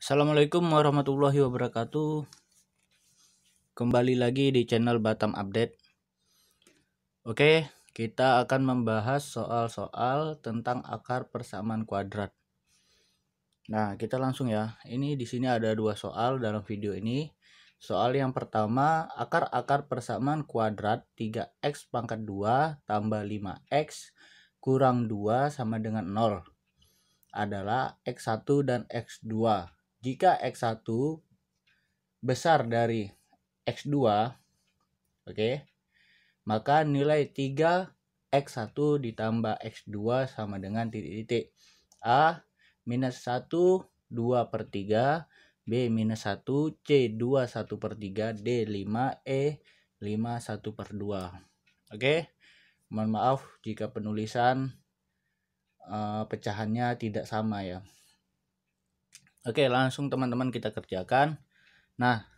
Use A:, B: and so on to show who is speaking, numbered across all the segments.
A: Assalamualaikum warahmatullahi wabarakatuh Kembali lagi di channel Batam Update Oke, kita akan membahas soal-soal tentang akar persamaan kuadrat Nah, kita langsung ya Ini di sini ada dua soal dalam video ini Soal yang pertama, akar-akar persamaan kuadrat 3x pangkat 2 tambah 5x kurang 2 sama dengan 0 adalah X1 dan X2 jika X1 besar dari X2, oke, okay, maka nilai 3 X1 ditambah X2 sama dengan titik-titik. A minus 1, 2 per 3, B minus 1, C 2, 1 per 3, D 5, E 5, 1 per 2. Oke, okay? mohon maaf jika penulisan uh, pecahannya tidak sama ya. Oke, langsung teman-teman kita kerjakan. Nah,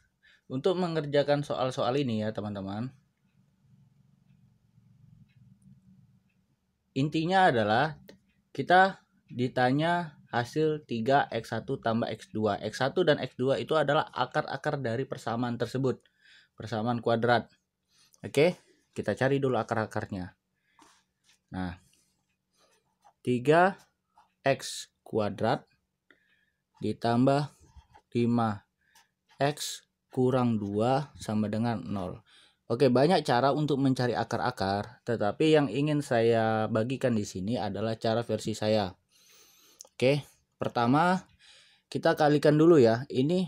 A: untuk mengerjakan soal-soal ini ya, teman-teman. Intinya adalah kita ditanya hasil 3x1 tambah x2. x1 dan x2 itu adalah akar-akar dari persamaan tersebut. Persamaan kuadrat. Oke, kita cari dulu akar-akarnya. Nah, 3x kuadrat ditambah 5x kurang 2 sama dengan 0. Oke, banyak cara untuk mencari akar-akar, tetapi yang ingin saya bagikan di sini adalah cara versi saya. Oke, pertama kita kalikan dulu ya. Ini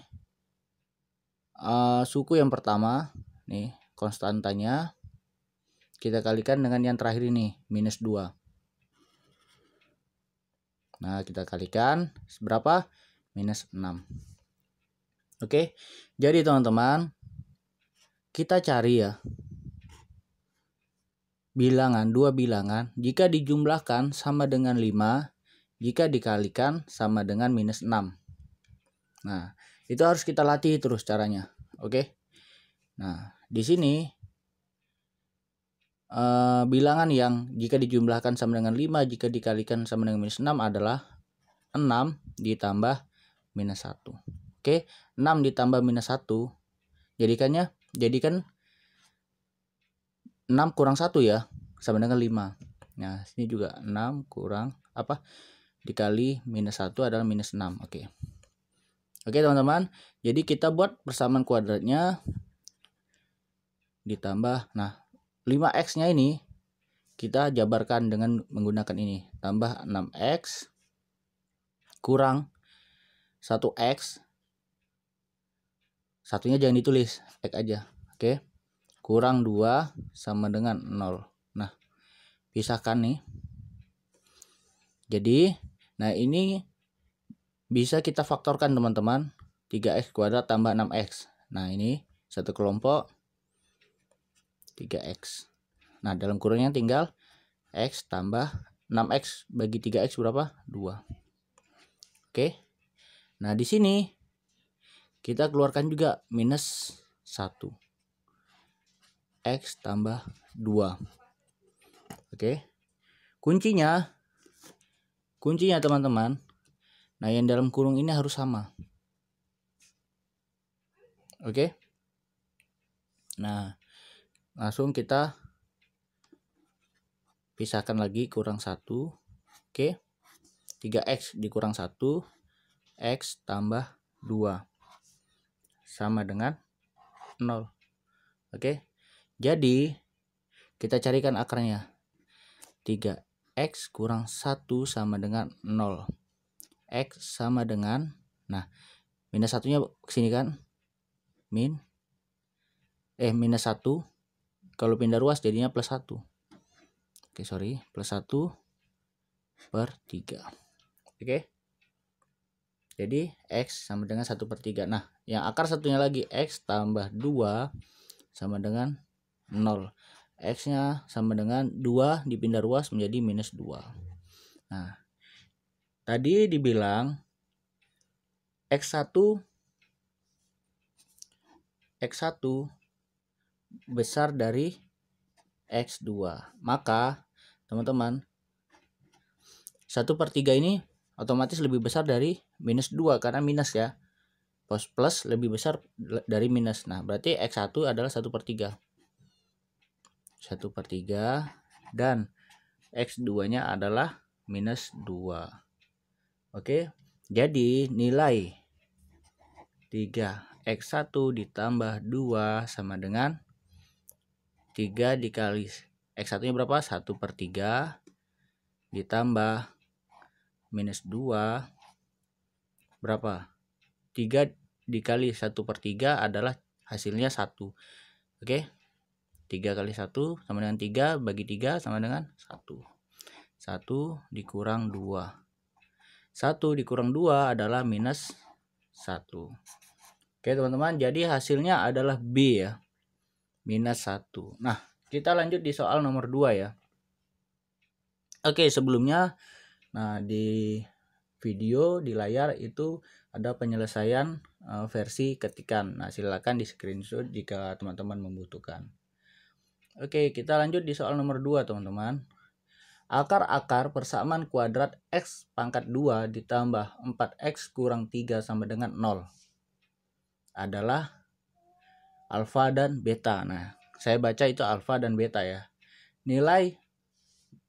A: uh, suku yang pertama, nih konstantanya kita kalikan dengan yang terakhir ini, minus 2. Nah, kita kalikan berapa? minus 6. Oke, jadi teman-teman, kita cari ya bilangan, dua bilangan, jika dijumlahkan sama dengan 5, jika dikalikan sama dengan minus 6. Nah, itu harus kita latih terus caranya, oke? Nah, di sini eh, bilangan yang jika dijumlahkan sama dengan 5, jika dikalikan sama dengan minus 6 adalah 6 ditambah minus 1. Oke, 6 ditambah minus 1, jadikannya, jadikan 6 kurang 1 ya, sama dengan 5. Nah, sini juga 6 kurang, apa, dikali minus 1 adalah minus 6. Oke, oke teman-teman, jadi kita buat persamaan kuadratnya, ditambah, nah, 5x-nya ini kita jabarkan dengan menggunakan ini. Tambah 6x kurang satu X satunya jangan ditulis X aja oke kurang 2 sama dengan 0 nah pisahkan nih jadi nah ini bisa kita faktorkan teman-teman 3x kuadrat tambah 6x nah ini satu kelompok 3x nah dalam kurungnya tinggal x tambah 6x bagi 3x berapa? 2 oke okay. Nah, di sini kita keluarkan juga minus 1. X tambah 2. Oke. Kuncinya, kuncinya teman-teman. Nah, yang dalam kurung ini harus sama. Oke. Nah, langsung kita pisahkan lagi kurang 1. Oke. 3X dikurang 1 X tambah 2 sama dengan 0. Oke, jadi kita carikan akarnya. 3X kurang 1 sama dengan 0. X sama dengan, nah, minus satunya kesini kan. Min, eh minus 1. Kalau pindah ruas jadinya plus 1. Oke, sorry, plus 1 per 3. Oke. Jadi X sama dengan 1 per 3. Nah, yang akar satunya lagi X tambah 2 sama dengan 0. X-nya sama dengan 2 dipindah ruas menjadi minus 2. Nah, tadi dibilang X1 X1 besar dari X2. Maka, teman-teman, 1 per 3 ini otomatis lebih besar dari minus 2 karena minus ya plus plus lebih besar dari minus nah berarti X1 adalah 1 per 3 1 per 3 dan X2 nya adalah minus 2 oke jadi nilai 3 X1 ditambah 2 sama dengan 3 dikali X1 nya berapa 1 per 3 ditambah minus 2 berapa? 3 dikali 1 per 3 adalah hasilnya 1. Oke. Okay? 3 kali 1 sama dengan 3 bagi 3 sama dengan 1. 1 dikurang 2. 1 dikurang 2 adalah minus 1. Oke okay, teman-teman, jadi hasilnya adalah B ya. Minus 1. Nah, kita lanjut di soal nomor 2 ya. Oke, sebelumnya Nah, di video di layar itu ada penyelesaian uh, versi ketikan. Nah, silakan di screenshot jika teman-teman membutuhkan. Oke, kita lanjut di soal nomor 2, teman-teman. Akar-akar persamaan kuadrat X pangkat 2 ditambah 4X kurang 3 sama dengan 0 adalah alfa dan beta. Nah, saya baca itu alfa dan beta ya. Nilai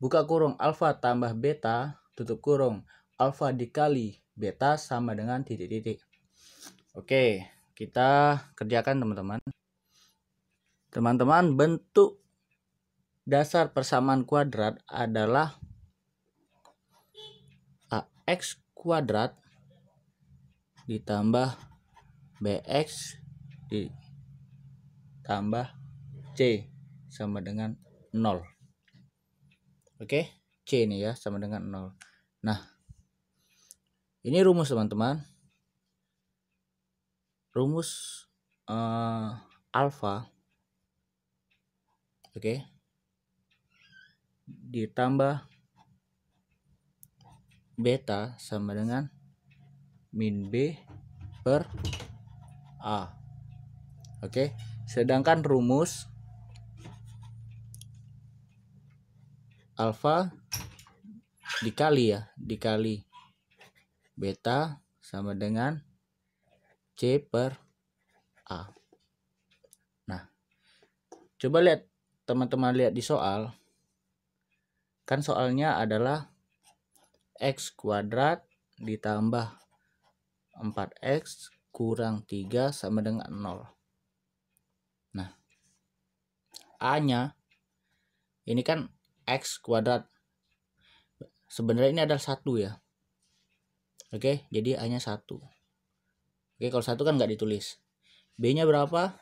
A: buka kurung alfa tambah beta tutup kurung alfa dikali beta sama dengan titik-titik. Oke, kita kerjakan teman-teman. Teman-teman, bentuk dasar persamaan kuadrat adalah AX kuadrat ditambah BX ditambah C sama dengan 0. Oke. Okay? C ini ya sama dengan 0. Nah, ini rumus teman-teman. Rumus uh, alfa oke okay. ditambah beta sama dengan min B per A oke okay. sedangkan rumus alfa dikali ya dikali beta sama dengan C per A nah coba lihat teman-teman lihat di soal kan soalnya adalah X kuadrat ditambah 4X kurang 3 sama dengan 0 nah A nya ini kan x kuadrat sebenarnya ini adalah satu ya oke jadi hanya satu oke kalau satu kan nggak ditulis b nya berapa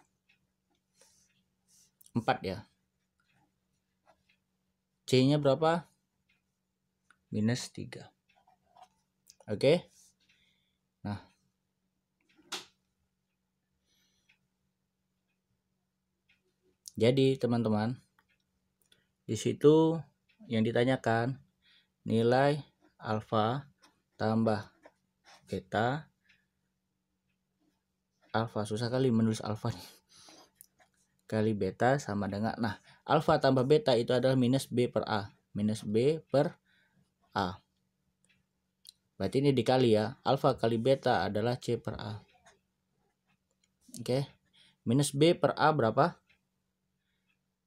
A: 4 ya c nya berapa minus 3 oke nah jadi teman-teman di situ yang ditanyakan nilai alfa tambah beta alfa susah kali menulis alfa nih. kali beta sama dengan nah alfa tambah beta itu adalah minus b per a minus b per a berarti ini dikali ya alfa kali beta adalah c per a oke minus b per a berapa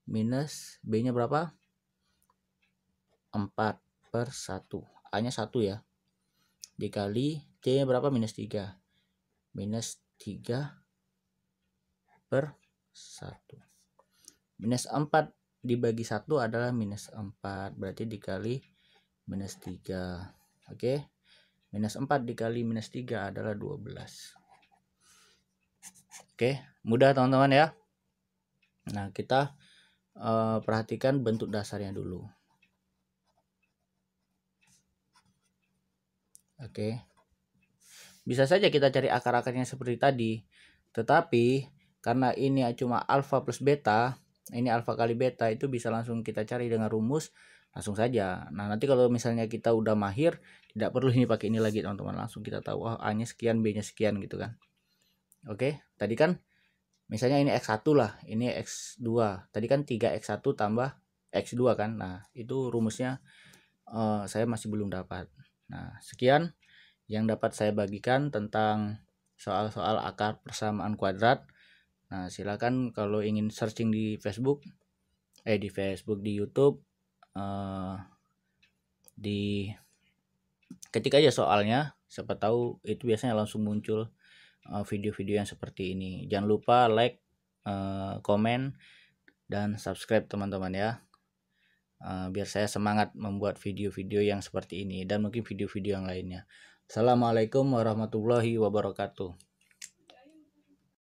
A: minus B-nya berapa? 4 per 1. A-nya 1 ya. Dikali C-nya berapa? Minus 3. Minus 3 per 1. Minus 4 dibagi 1 adalah minus 4. Berarti dikali minus 3. Oke. Okay? Minus 4 dikali minus 3 adalah 12. Oke. Okay? Mudah teman-teman ya. Nah kita Eh, perhatikan bentuk dasarnya dulu. Oke. Bisa saja kita cari akar-akarnya seperti tadi. Tetapi karena ini cuma alfa plus beta, ini alfa kali beta itu bisa langsung kita cari dengan rumus langsung saja. Nah, nanti kalau misalnya kita udah mahir, tidak perlu ini pakai ini lagi, teman-teman. Langsung kita tahu oh, A-nya sekian, B-nya sekian gitu kan. Oke, tadi kan misalnya ini X1 lah, ini X2. Tadi kan 3X1 tambah X2 kan. Nah, itu rumusnya uh, saya masih belum dapat. Nah, sekian yang dapat saya bagikan tentang soal-soal akar persamaan kuadrat. Nah, silakan kalau ingin searching di Facebook, eh di Facebook, di YouTube, uh, di ketik aja soalnya, siapa tahu itu biasanya langsung muncul. Eh, video-video yang seperti ini. Jangan lupa like, eh, komen, dan subscribe teman-teman ya. Eh, biar saya semangat membuat video-video yang seperti ini dan mungkin video-video yang lainnya. Assalamualaikum warahmatullahi wabarakatuh.